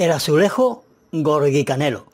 El azulejo Canelo.